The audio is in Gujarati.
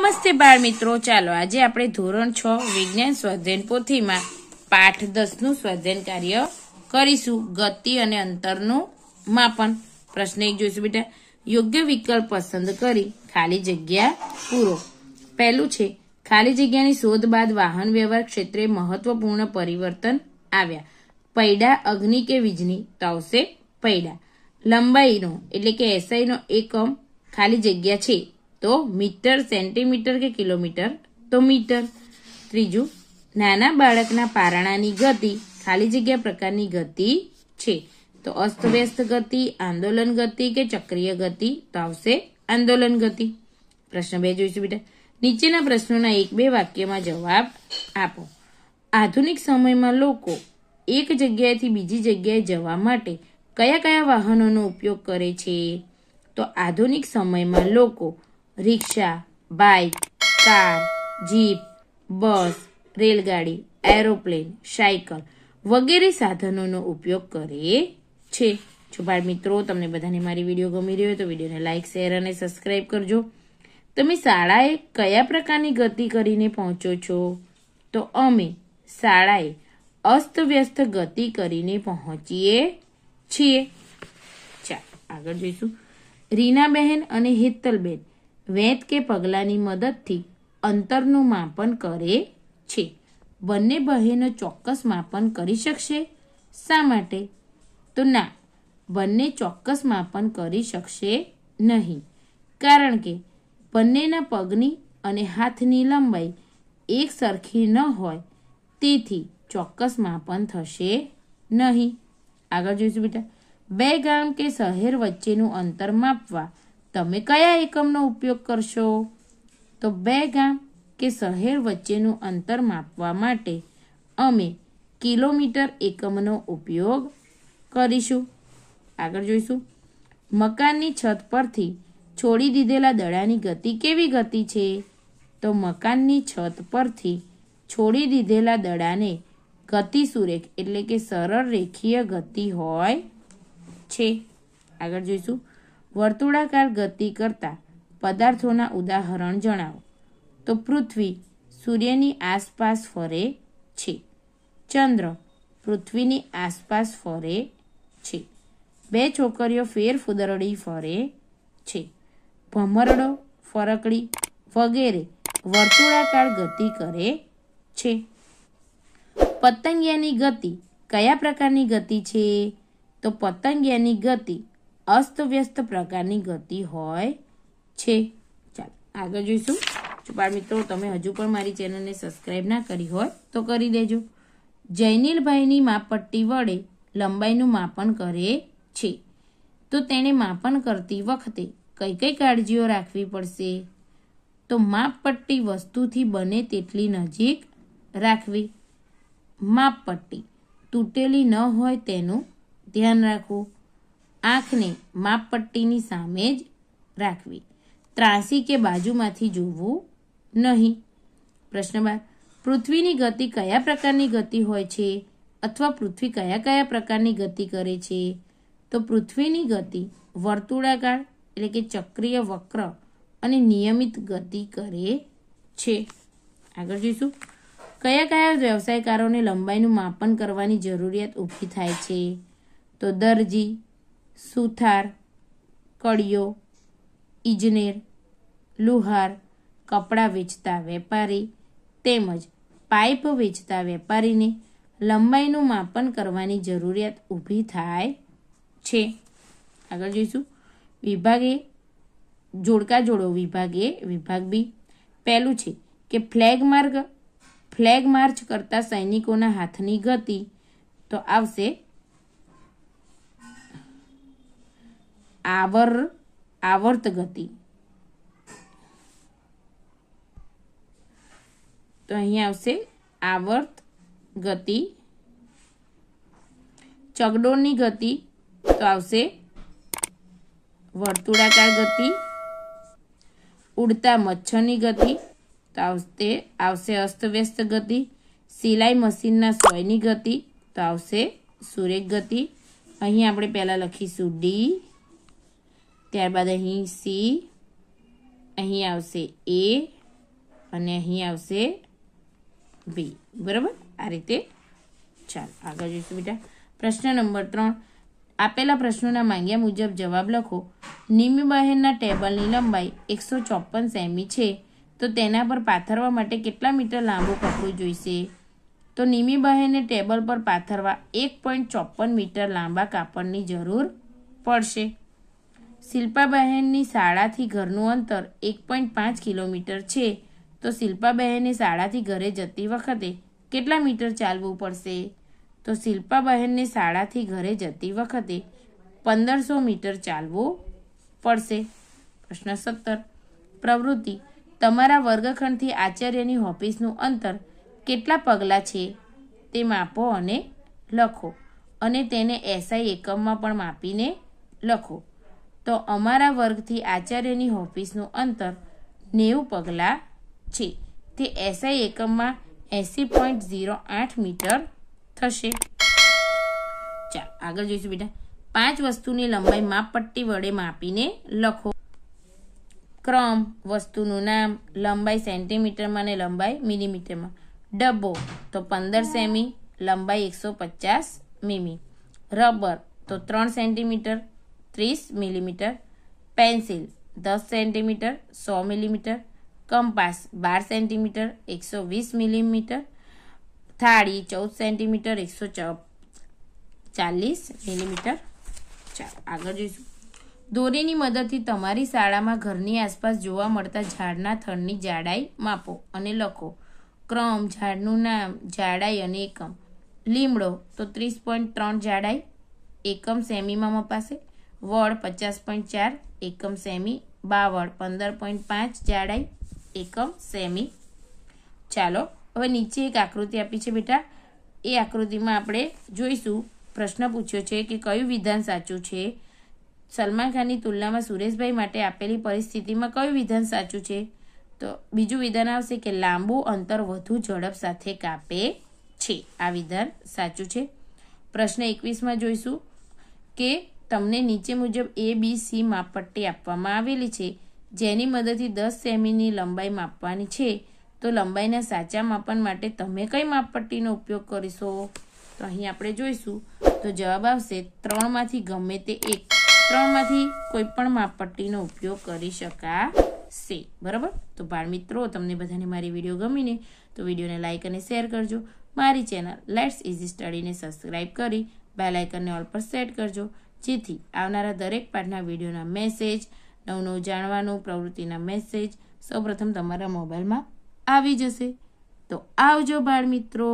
નમસ્તે બાળ મિત્રો ચાલો આજે આપણે ધોરણ છ વિજ્ઞાન સ્વાધ્યાયન પોથીમાં પાઠ દસનું સ્વાધ્યન કાર્ય કરીશું ગતિ અને અંતરનું માપન પ્રશ્ન એક જોઈશું બેટા યોગ્ય વિકલ્પ પસંદ કરી ખાલી જગ્યા પૂરો પહેલું છે ખાલી જગ્યાની શોધ બાદ વાહન વ્યવહાર ક્ષેત્રે મહત્વપૂર્ણ પરિવર્તન આવ્યા પૈડા અગ્નિ કે વીજની તો આવશે પૈડા લંબાઈનો એટલે કે એસઆઈનો એકમ ખાલી જગ્યા છે તો મીટર સેન્ટીમીટર કે કિલોમીટર તો મીટર ત્રીજું નાના બાળકના પારણાની ગતિ ખાલી જગ્યા પ્રકારની ગતિ છે તો અસ્તવ્યસ્ત ગતિ આંદોલન ગતિ કે ચક્રીય ગતિ તો આવશે આંદોલન ગતિ પ્રશ્ન બે જોઈશું બેટા નીચેના પ્રશ્નોના એક બે વાક્યમાં જવાબ આપો આધુનિક સમયમાં લોકો એક જગ્યાએથી બીજી જગ્યાએ જવા માટે કયા કયા વાહનોનો ઉપયોગ કરે છે તો આધુનિક સમયમાં લોકો rickshaw bike car jeep bus રેલગાડી એરોપ્લેન સાયકલ વગેરે સાધનોનો ઉપયોગ કરે છે જો બાળ મિત્રો તમને બધાને મારી વિડીયો ગમી રહ્યો હોય તો વિડીયોને લાઇક શેર અને સબસ્ક્રાઈબ કરજો તમે શાળાએ કયા પ્રકારની ગતિ કરીને પહોંચો છો તો અમે શાળાએ અસ્તવ્યસ્ત ગતિ કરીને પહોંચીએ છીએ ચાલ આગળ જોઈશું બહેન અને હેતલબેન વેત કે પગલાંની મદદથી અંતરનું માપન કરે છે બંને બહેનો ચોક્કસ માપન કરી શકશે શા માટે તો ના બંને ચોક્કસ માપન કરી શકશે નહીં કારણ કે બંનેના પગની અને હાથની લંબાઈ એક સરખી ન હોય તેથી ચોક્કસ માપન થશે નહીં આગળ જોઈશું બેટા બે ગામ કે શહેર વચ્ચેનું અંતર માપવા તમે કયા એકમનો ઉપયોગ કરશો તો બે ગામ કે શહેર વચ્ચેનું અંતર માપવા માટે અમે કિલોમીટર એકમનો ઉપયોગ કરીશું આગળ જોઈશું મકાનની છત પરથી છોડી દીધેલા દડાની ગતિ કેવી ગતિ છે તો મકાનની છત પરથી છોડી દીધેલા દડાને ગતિ સુરેખ એટલે કે સરળ રેખીય ગતિ હોય છે આગળ જોઈશું વર્તુળાકાર ગતિ કરતા પદાર્થોના ઉદાહરણ જણાવો તો પૃથ્વી સૂર્યની આસપાસ ફરે છે ચંદ્ર પૃથ્વીની આસપાસ ફરે છે બે છોકરીઓ ફેરફુદરડી ફરે છે ભમરડો ફરકડી વગેરે વર્તુળાકાર ગતિ કરે છે પતંગિયાની ગતિ કયા પ્રકારની ગતિ છે તો પતંગિયાની ગતિ અસ્તવ્યસ્ત પ્રકારની ગતિ હોય છે ચાલો આગળ જોઈશું બાળ મિત્રો તમે હજુ પણ મારી ચેનલને સબસ્ક્રાઈબ ના કરી હોય તો કરી દેજો જયનીલભાઈની માપપટ્ટી વડે લંબાઈનું માપન કરે છે તો તેણે માપન કરતી વખતે કઈ કઈ કાળજીઓ રાખવી પડશે તો માપપટ્ટી વસ્તુથી બને તેટલી નજીક રાખવી માપપટ્ટી તૂટેલી ન હોય તેનું ધ્યાન રાખવું આંખને માપપટ્ટીની સામે જ રાખવી ત્રાસી કે બાજુમાંથી જોવું નહીં પ્રશ્ન બાર પૃથ્વીની ગતિ કયા પ્રકારની ગતિ હોય છે અથવા પૃથ્વી કયા કયા પ્રકારની ગતિ કરે છે તો પૃથ્વીની ગતિ વર્તુળાકાર એટલે કે ચક્રીય વક્ર અને નિયમિત ગતિ કરે છે આગળ જોઈશું કયા કયા વ્યવસાયકારોને લંબાઈનું માપન કરવાની જરૂરિયાત ઊભી થાય છે તો દરજી સુથાર કડિયો ઇજનેર લુહાર કપડાં વેચતા વેપારી તેમજ પાઇપ વેચતા વેપારીને લંબાઈનું માપન કરવાની જરૂરિયાત ઊભી થાય છે આગળ જોઈશું વિભાગે જોડકા જોડો વિભાગે વિભાગ બી પહેલું છે કે ફ્લેગ માર્ગ ફ્લેગ માર્ચ કરતા સૈનિકોના હાથની ગતિ તો આવશે આવર આવર્ત ગતિ તો અહીંયા આવશે આવર્ત ગતિ ચગડોળની ગતિ તો આવશે વર્તુળાકાર ગતિ ઉડતા મચ્છરની ગતિ તો આવશે આવશે અસ્તવ્યસ્ત ગતિ સિલાઈ મશીનના સોયની ગતિ તો આવશે સુરેખ ગતિ અહીં આપણે પહેલાં લખીશું ડી ત્યારબાદ અહીં સી અહીં આવશે એ અને અહીં આવશે બી બરાબર આ રીતે ચાલો આગળ જોઈશું બેટા પ્રશ્ન નંબર ત્રણ આપેલા પ્રશ્નોના માંગ્યા મુજબ જવાબ લખો નિમી બહેરના ટેબલની લંબાઈ એકસો ચોપન સેમી છે તો તેના પર પાથરવા માટે કેટલા મીટર લાંબુ કપડું જોઈશે તો નિમી બહેને ટેબલ પર પાથરવા એક પોઈન્ટ ચોપન મીટર લાંબા કાપડની જરૂર પડશે શિલ્પાબહેનની શાળાથી ઘરનું અંતર એક પોઈન્ટ પાંચ કિલોમીટર છે તો શિલ્પાબહેને શાળાથી ઘરે જતી વખતે કેટલા મીટર ચાલવું પડશે તો શિલ્પાબહેનને શાળાથી ઘરે જતી વખતે પંદરસો મીટર ચાલવું પડશે પ્રશ્ન સત્તર પ્રવૃત્તિ તમારા વર્ગખંડથી આચાર્યની ઓફિસનું અંતર કેટલા પગલાં છે તે માપો અને લખો અને તેને એસઆઈ એકમમાં પણ માપીને લખો તો અમારા વર્ગથી આચાર્યની ઓફિસનું અંતર નેવું પગલાં છે તે એસઆઈ એકમમાં એંસી પોઈન્ટ ઝીરો આઠ મીટર થશે ચાલ આગળ જોઈશું બેટા પાંચ વસ્તુની લંબાઈ માપપટ્ટી વડે માપીને લખો ક્રમ વસ્તુનું નામ લંબાઈ સેન્ટીમીટરમાં અને લંબાઈ મિલીમીટરમાં ડબ્બો તો પંદર સેમી લંબાઈ એકસો પચાસ મીમી રબર તો ત્રણ સેન્ટીમીટર ત્રીસ મિલીમીટર પેન્સિલ દસ સેન્ટીમીટર સો મિલીમીટર કંપાસ બાર સેન્ટીમીટર એકસો વીસ મિલીમીટર થાળી ચૌદ સેન્ટીમીટર એકસો ચાલીસ મિલીમીટર ચાલો આગળ જોઈશું દોરીની મદદથી તમારી શાળામાં ઘરની આસપાસ જોવા મળતા ઝાડના થડની જાડાઈ માપો અને લખો ક્રમ ઝાડનું નામ જાડાઈ અને એકમ લીમડો તો ત્રીસ પોઈન્ટ ત્રણ જાડાઈ એકમ સેમીમાં મપાશે વોળ પચાસ પોઈન્ટ ચાર એકમ સેમી બાવળ પંદર પોઈન્ટ પાંચ જાડાઈ એકમ સેમી ચાલો હવે નીચે એક આકૃતિ આપી છે બેટા એ આકૃતિમાં આપણે જોઈશું પ્રશ્ન પૂછ્યો છે કે કયું વિધાન સાચું છે સલમાન ખાનની તુલનામાં સુરેશભાઈ માટે આપેલી પરિસ્થિતિમાં કયું વિધાન સાચું છે તો બીજું વિધાન આવશે કે લાંબુ અંતર વધુ ઝડપ સાથે કાપે છે આ વિધાન સાચું છે પ્રશ્ન એકવીસમાં જોઈશું કે તમને નીચે મુજબ એ બી સી માપપટ્ટી આપવામાં આવેલી છે જેની મદદથી દસ સેમીની લંબાઈ માપવાની છે તો લંબાઈના સાચા માપન માટે તમે કઈ માપપટ્ટીનો ઉપયોગ કરીશો તો અહીં આપણે જોઈશું તો જવાબ આવશે ત્રણમાંથી ગમે તે એક ત્રણમાંથી કોઈ પણ માપપટ્ટીનો ઉપયોગ કરી શકાશે બરાબર તો બાળ મિત્રો તમને બધાને મારી વિડીયો ગમીને તો વિડીયોને લાઇક અને શેર કરજો મારી ચેનલ લેટ્સ ઇઝી સ્ટડીને સબસ્ક્રાઈબ કરી બેલ આઇકનને ઓલ પર સેટ કરજો જેથી આવનારા દરેક પાઠના વિડીયોના મેસેજ નવ નવું જાણવાનું પ્રવૃત્તિના મેસેજ સૌપ્રથમ તમારા મોબાઈલમાં આવી જશે તો આવજો બાળ મિત્રો